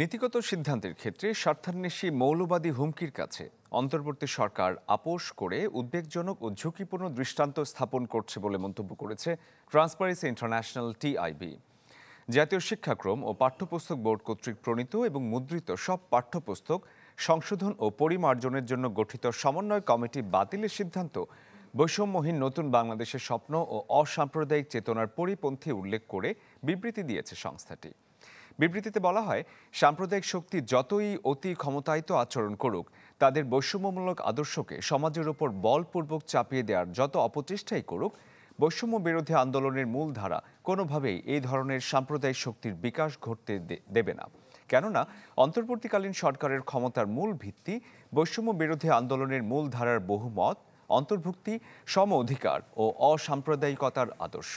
নীতিগত সিদ্ধান্তের ক্ষেত্রে স্বার্থান্বেষী মৌলবাদী হুমকির কাছে অন্তর্বর্তী সরকার আপোষ করে উদ্বেগজনক ও ঝুঁকিপূর্ণ দৃষ্টান্ত স্থাপন করছে বলে মন্তব্য করেছে ট্রান্সপারেন্সি ইন্টারন্যাশনাল টিআইবি জাতীয় শিক্ষাক্রম ও পাঠ্যপুস্তক বোর্ড কর্তৃক প্রণীত এবং মুদ্রিত সব পাঠ্যপুস্তক সংশোধন ও পরিমার্জনের জন্য গঠিত সমন্বয় কমিটি বাতিলের সিদ্ধান্ত বৈষম্যহীন নতুন বাংলাদেশের স্বপ্ন ও অসাম্প্রদায়িক চেতনার পরিপন্থী উল্লেখ করে বিবৃতি দিয়েছে সংস্থাটি বিবৃতিতে বলা হয় সাম্প্রদায়িক শক্তি যতই অতি ক্ষমতায়িত আচরণ করুক তাদের বৈষম্যমূলক আদর্শকে সমাজের ওপর বলপূর্বক চাপিয়ে দেওয়ার যত অপচেষ্টাই করুক বৈষম্য বিরোধী আন্দোলনের মূল ধারা কোনোভাবেই এই ধরনের সাম্প্রদায়িক শক্তির বিকাশ ঘটতে দেবে না কেননা অন্তর্বর্তীকালীন সরকারের ক্ষমতার মূল ভিত্তি বৈষম্য বিরোধী আন্দোলনের মূল ধারার বহুমত অন্তর্ভুক্তি সম অধিকার ও অসাম্প্রদায়িকতার আদর্শ